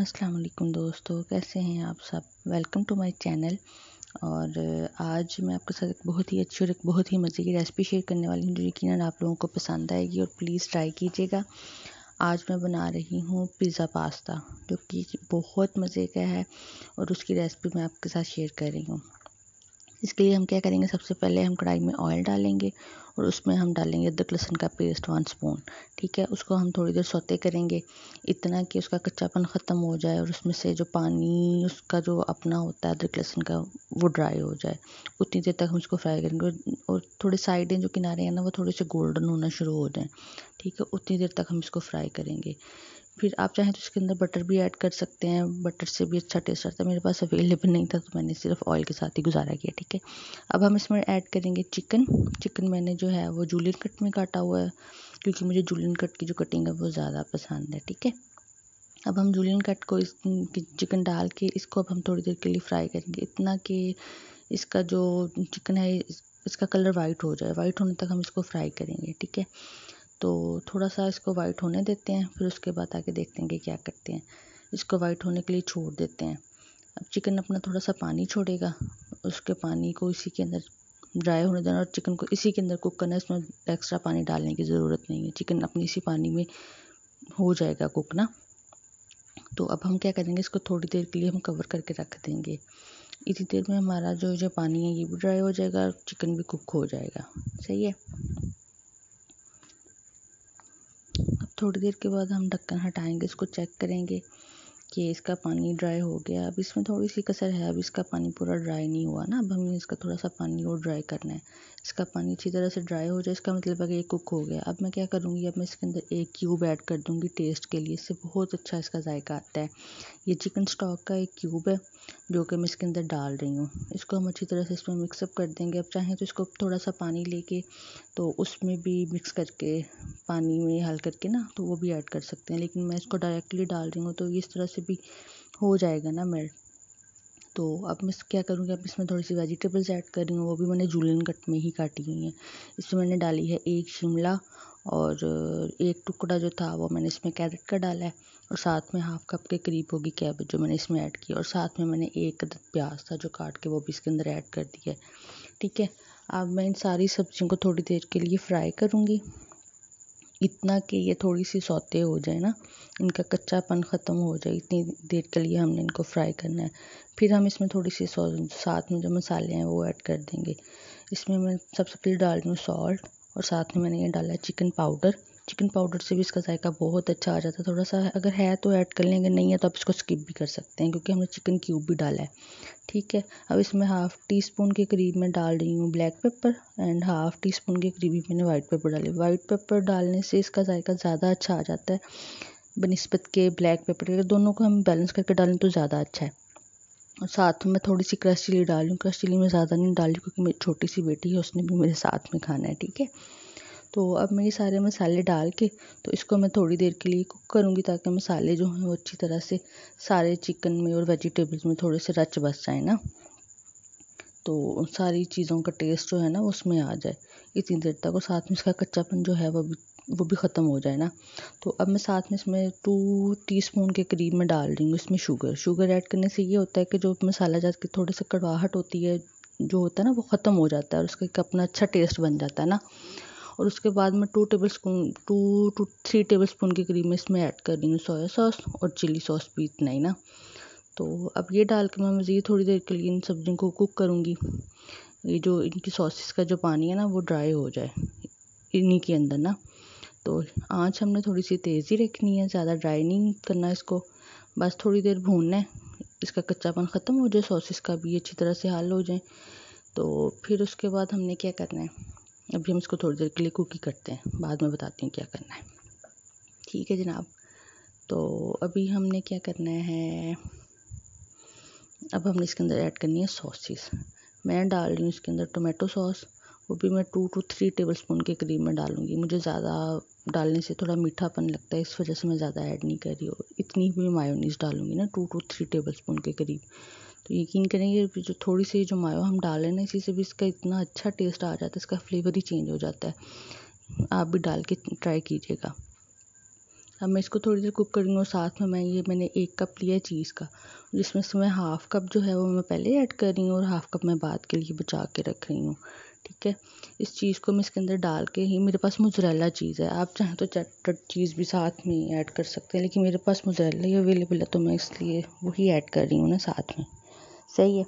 अस्सलाम वालेकुम दोस्तों कैसे हैं आप सब वेलकम टू माय चैनल और आज मैं आपके साथ एक बहुत ही अच्छी और एक बहुत ही मज़े की रेसिपी शेयर करने वाली हूँ जो यकीन आप लोगों को पसंद आएगी और प्लीज़ ट्राई कीजिएगा आज मैं बना रही हूँ पिज़्ज़ा पास्ता जो कि बहुत मज़े का है और उसकी रेसिपी मैं आपके साथ शेयर कर रही हूँ इसके लिए हम क्या करेंगे सबसे पहले हम कढ़ाई में ऑयल डालेंगे और उसमें हम डालेंगे अदरक लहसुन का पेस्ट वन स्पून ठीक है उसको हम थोड़ी देर सोते करेंगे इतना कि उसका कच्चापन ख़त्म हो जाए और उसमें से जो पानी उसका जो अपना होता है अदरक लहसुन का वो ड्राई हो जाए उतनी देर तक हम उसको फ्राई करेंगे और थोड़े साइडें जो किनारे हैं ना वो थोड़े से गोल्डन होना शुरू हो जाएँ ठीक है उतनी देर तक हम इसको फ्राई करेंगे फिर आप चाहें तो इसके अंदर बटर भी ऐड कर सकते हैं बटर से भी अच्छा टेस्ट आता है मेरे पास अवेलेबल नहीं था तो मैंने सिर्फ ऑयल के साथ ही गुजारा किया ठीक है अब हम इसमें ऐड करेंगे चिकन चिकन मैंने जो है वो जूलियन कट में काटा हुआ है क्योंकि मुझे जूलियन कट की जो कटिंग है वो ज़्यादा पसंद है ठीक है अब हम जूलियन कट को इस चिकन डाल के इसको अब हम थोड़ी देर के लिए फ्राई करेंगे इतना कि इसका जो चिकन है इसका कलर वाइट हो जाए वाइट होने तक हम इसको फ्राई करेंगे ठीक है तो थोड़ा सा इसको वाइट होने देते हैं फिर उसके बाद आके देखते हैं कि क्या करते हैं इसको वाइट होने के लिए छोड़ देते हैं अब चिकन अपना थोड़ा सा पानी छोड़ेगा उसके पानी को इसी के अंदर ड्राई होने देना और चिकन को इसी के अंदर कुक करना है इसमें एक्स्ट्रा पानी डालने की ज़रूरत नहीं है चिकन अपनी इसी पानी में हो जाएगा कुक ना तो अब हम क्या करेंगे इसको थोड़ी देर के लिए हम कवर करके रख देंगे इतनी देर में हमारा जो जो पानी है ये भी ड्राई हो जाएगा और चिकन भी कुक हो जाएगा सही है थोड़ी देर के बाद हम ढक्कन हटाएंगे इसको चेक करेंगे कि इसका पानी ड्राई हो गया अब इसमें थोड़ी सी कसर है अब इसका पानी पूरा ड्राई नहीं हुआ ना अब हमें इसका थोड़ा सा पानी और ड्राई करना है इसका पानी अच्छी तरह से ड्राई हो जाए इसका मतलब है कि ये कुक हो गया अब मैं क्या करूँगी अब मैं इसके अंदर एक क्यूब ऐड कर दूँगी टेस्ट के लिए इससे बहुत अच्छा इसका जायका आता है ये चिकन स्टॉक का एक क्यूब है जो कि मैं इसके अंदर डाल रही हूँ इसको हम अच्छी तरह से इसमें मिक्सअप कर देंगे अब चाहें तो इसको थोड़ा सा पानी लेके तो उसमें भी मिक्स करके पानी में हल करके ना तो वो भी ऐड कर सकते हैं लेकिन मैं इसको डायरेक्टली डाल रही हूँ तो इस तरह से भी हो जाएगा ना मेल्ट तो अब मैं क्या करूँगी अब इसमें थोड़ी सी वेजिटेबल्स ऐड कर रही हूँ वो भी मैंने जूलन कट में ही काटी हुई हैं इसमें मैंने डाली है एक शिमला और एक टुकड़ा जो था वो मैंने इसमें कैरेट का डाला है और साथ में हाफ़ कप के करीब होगी कैबेज जो मैंने इसमें ऐड की और साथ में मैंने एक अदद प्याज था जो काट के वो भी इसके अंदर ऐड कर दिया है ठीक है अब मैं इन सारी सब्ज़ियों को थोड़ी देर के लिए फ्राई करूँगी इतना कि ये थोड़ी सी सौते हो जाए ना इनका कच्चापन ख़त्म हो जाए इतनी देर के लिए हमने इनको फ्राई करना है फिर हम इसमें थोड़ी सी साथ में जो मसाले हैं वो ऐड कर देंगे इसमें मैं सबसे पहले डाल रही हूँ सॉल्ट और साथ में मैंने ये डाला है चिकन पाउडर चिकन पाउडर से भी इसका जायका बहुत अच्छा आ जाता है थोड़ा सा अगर है तो ऐड कर लेंगे नहीं है तो आप इसको स्किप भी कर सकते हैं क्योंकि हमने चिकन क्यूब भी डाला है ठीक है अब इसमें हाफ़ टी स्पून के करीब मैं डाल रही हूँ black pepper and half teaspoon के करीब ही मैंने वाइट पेपर डाले वाइट पेपर डालने से इसका जायका ज़्यादा अच्छा आ जाता है बनस्पत के ब्लैक पेपर के दोनों को हम बैलेंस करके डालें तो ज़्यादा अच्छा है और साथ में थोड़ी सी क्रश चिली डाल लूँ क्रश चिली मैं ज़्यादा नहीं डाली क्योंकि मेरी छोटी सी बेटी है उसने भी मेरे साथ में खाना है ठीक है तो अब मैं ये सारे मसाले डाल के तो इसको मैं थोड़ी देर के लिए कुक करूँगी ताकि मसाले जो हैं वो अच्छी तरह से सारे चिकन में और वेजिटेबल्स में थोड़े से रच बस जाए ना तो सारी चीज़ों का टेस्ट जो है ना उसमें आ जाए इतनी देर तक और साथ में इसका कच्चापन जो है वो भी वो भी ख़त्म हो जाए ना तो अब मैं साथ में इसमें टू टीस्पून के करीब में डाल रही हूँ इसमें शुगर शुगर ऐड करने से ये होता है कि जो मसाला जात की थोड़ी सा कड़वाहट होती है जो होता है ना वो ख़त्म हो जाता है और उसका एक अपना अच्छा टेस्ट बन जाता है ना और उसके बाद मैं two tablespoon two two three tablespoon के करीब मैं इसमें ऐड कर रही हूँ सोया सॉस और चिली सॉस भी इतना ही ना तो अब ये डाल के मैं मज़ीद थोड़ी देर के लिए इन सब्ज़ियों को कुक करूँगी ये जो इनकी सॉसेस का जो पानी है ना वो ड्राई हो जाए इन्हीं के अंदर ना तो आँच हमने थोड़ी सी तेज़ी रखनी है ज़्यादा ड्राई नहीं करना इसको बस थोड़ी देर भूनना है इसका कच्चापन ख़त्म हो जाए सॉसेस का भी अच्छी तरह से हल हो जाए तो फिर उसके बाद हमने क्या करना है अभी हम इसको थोड़ी देर के लिए कुकी करते हैं बाद में बताती हूँ क्या करना है ठीक है जनाब तो अभी हमने क्या करना है अब हमने इसके अंदर ऐड करनी है सॉसेस मैं डाल रही हूँ इसके अंदर टोमेटो सॉस वो भी मैं two two three tablespoon के करीब में डालूँगी मुझे ज़्यादा डालने से थोड़ा मीठापन लगता है इस वजह से मैं ज़्यादा ऐड नहीं कर रही हूँ इतनी भी मायोनीस डालूँगी ना two two three tablespoon के करीब तो यकीन करेंगे जो थोड़ी सी जो मायो हम डाल रहे हैं ना इसी से भी इसका इतना अच्छा टेस्ट आ जाता है इसका फ्लेवर ही चेंज हो जाता है आप भी डाल के ट्राई कीजिएगा अब मैं इसको थोड़ी देर कुक करूँगी और साथ में मैं ये मैंने एक कप लिया चीज़ का जिसमें से मैं हाफ़ कप जो है वो मैं पहले ऐड कर रही हूँ और हाफ़ कप मैं बाद के लिए बचा के रख रही हूँ ठीक है इस चीज़ को मैं इसके अंदर डाल के ही मेरे पास मुजरेला चीज़ है आप चाहें तो चटपट चीज़ भी साथ में ऐड कर सकते हैं लेकिन मेरे पास मुजरेला ही अवेलेबल है तो मैं इसलिए वही ऐड कर रही हूँ ना साथ में सही है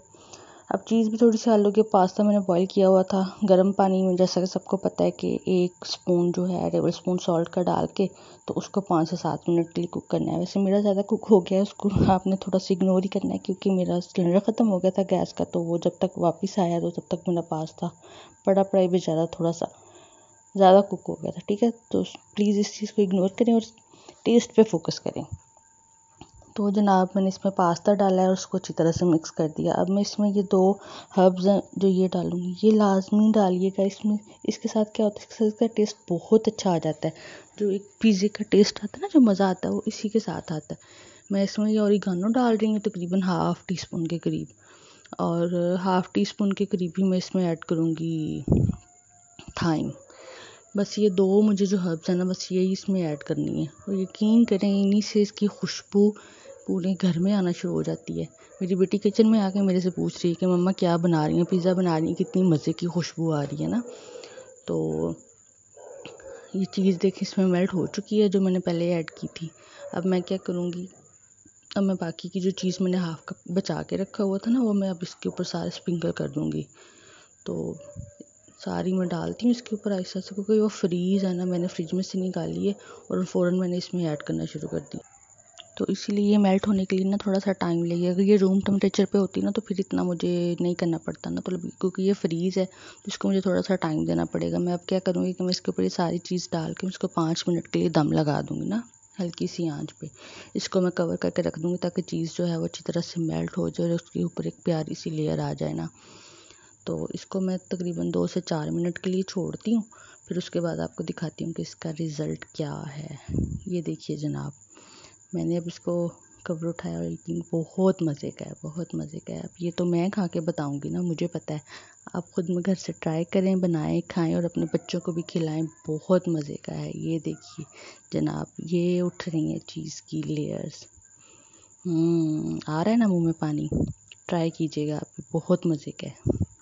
अब चीज़ भी थोड़ी सी आलू के पास्ता मैंने बॉईल किया हुआ था गर्म पानी में जैसा कि सबको पता है कि एक स्पून जो है टेबल स्पून सॉल्ट का डाल के तो उसको पाँच से सात मिनट के लिए कुक करना है वैसे मेरा ज़्यादा कुक हो गया है उसको आपने थोड़ा सा इग्नोर ही करना है क्योंकि मेरा सिलेंडर ख़त्म हो गया था गैस का तो वो जब तक वापस आया तो तब तक मेरा पास्ता पड़ा पड़ा भी बेचारा थोड़ा सा ज़्यादा कुक हो गया था ठीक है तो प्लीज़ इस चीज़ को इग्नोर करें और टेस्ट पर फोकस करें तो जनाब मैंने इसमें पास्ता डाला है और उसको अच्छी तरह से मिक्स कर दिया अब मैं इसमें ये दो हर्ब्स हैं जो ये डालूंगी ये लाजमी डालिएगा इसमें इसके साथ क्या होता है इसके साथ इसका टेस्ट बहुत अच्छा आ जाता है जो एक पिज़्ज़े का टेस्ट आता है ना जो मज़ा आता है वो इसी के साथ आता है मैं इसमें ये गानों डाल रही हूँ तकरीबन हाफ़ टी स्पून के करीब और हाफ़ टी स्पून के करीब ही मैं इसमें ऐड करूँगी थाइम बस ये दो मुझे जो हर्ब्स हैं ना बस यही इसमें ऐड करनी है और यकीन करें इन्हीं से इसकी खुशबू पूरे घर में आना शुरू हो जाती है मेरी बेटी किचन में आके मेरे से पूछ रही है कि मम्मा क्या बना रही हैं पिज़्ज़ा बना रही हैं कितनी मज़े की खुशबू आ रही है ना तो ये चीज़ देखिए इसमें मेल्ट हो चुकी है जो मैंने पहले ऐड की थी अब मैं क्या करूँगी अब मैं बाकी की जो चीज़ मैंने हाफ कप बचा के रखा हुआ था ना वो मैं अब इसके ऊपर सारा स्प्रिंकल कर दूँगी तो सारी मैं डालती हूँ इसके ऊपर आहिस्ता से क्योंकि वो फ्रीज़ है ना मैंने फ्रिज में से निकाली है और फ़ौरन मैंने इसमें ऐड करना शुरू कर दी तो इसीलिए ये मेल्ट होने के लिए ना थोड़ा सा टाइम लगेगा अगर ये रूम टेम्परेचर पे होती ना तो फिर इतना मुझे नहीं करना पड़ता ना तो क्योंकि ये फ्रीज़ है तो इसको मुझे थोड़ा सा टाइम देना पड़ेगा मैं अब क्या करूँगी कि मैं इसके ऊपर ये सारी चीज़ डाल के उसको पाँच मिनट के लिए दम लगा दूँगी ना हल्की सी आँच पर इसको मैं कवर करके रख दूँगी ताकि चीज़ जो है वो अच्छी तरह से मेल्ट हो जाए और उसके ऊपर एक प्यारी सी लेयर आ जाए ना तो इसको मैं तकरीबन दो से चार मिनट के लिए छोड़ती हूँ फिर उसके बाद आपको दिखाती हूँ कि इसका रिज़ल्ट क्या है ये देखिए जनाब मैंने अब इसको कवर उठाया और लेकिन बहुत मज़े का है बहुत मज़े का है अब ये तो मैं खा के बताऊँगी ना मुझे पता है आप ख़ुद में घर से ट्राई करें बनाएं खाएं और अपने बच्चों को भी खिलाएं बहुत मज़े का है ये देखिए जनाब ये उठ रही हैं चीज़ की लेयर्स हम्म, आ रहा है ना मुंह में पानी ट्राई कीजिएगा आप बहुत मज़े का है